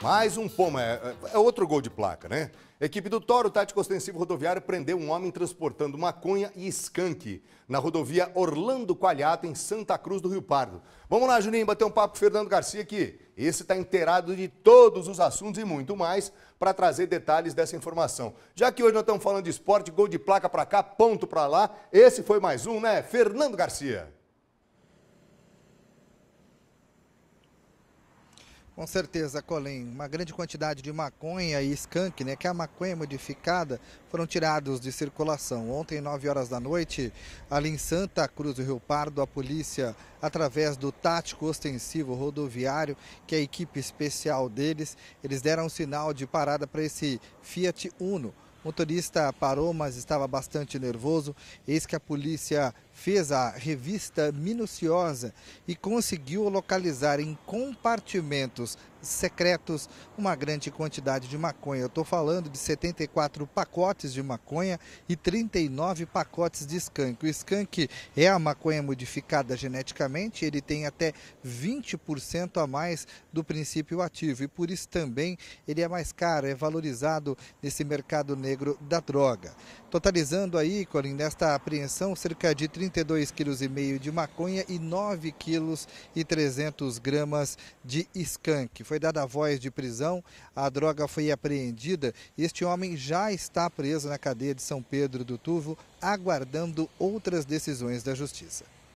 Mais um pomo, é, é, é, outro gol de placa, né? Equipe do Toro Tático Ostensivo Rodoviário prendeu um homem transportando maconha e skunk na rodovia Orlando Qualiato em Santa Cruz do Rio Pardo. Vamos lá, Juninho, bater um papo com o Fernando Garcia aqui. Esse está inteirado de todos os assuntos e muito mais para trazer detalhes dessa informação. Já que hoje nós estamos falando de esporte, gol de placa para cá, ponto para lá. Esse foi mais um, né? Fernando Garcia. Com certeza, Colin. Uma grande quantidade de maconha e skunk, né, que é a maconha modificada, foram tirados de circulação. Ontem, 9 horas da noite, ali em Santa Cruz do Rio Pardo, a polícia, através do tático ostensivo rodoviário, que é a equipe especial deles, eles deram um sinal de parada para esse Fiat Uno. O motorista parou, mas estava bastante nervoso. Eis que a polícia fez a revista minuciosa e conseguiu localizar em compartimentos secretos uma grande quantidade de maconha. Eu estou falando de 74 pacotes de maconha e 39 pacotes de skunk. O skunk é a maconha modificada geneticamente, ele tem até 20% a mais do princípio ativo e por isso também ele é mais caro, é valorizado nesse mercado negro da droga. Totalizando aí, Colin, nesta apreensão, cerca de 30 32,5 kg de maconha e 9 kg e 300 gramas de skunk. Foi dada a voz de prisão, a droga foi apreendida. Este homem já está preso na cadeia de São Pedro do Turvo, aguardando outras decisões da justiça.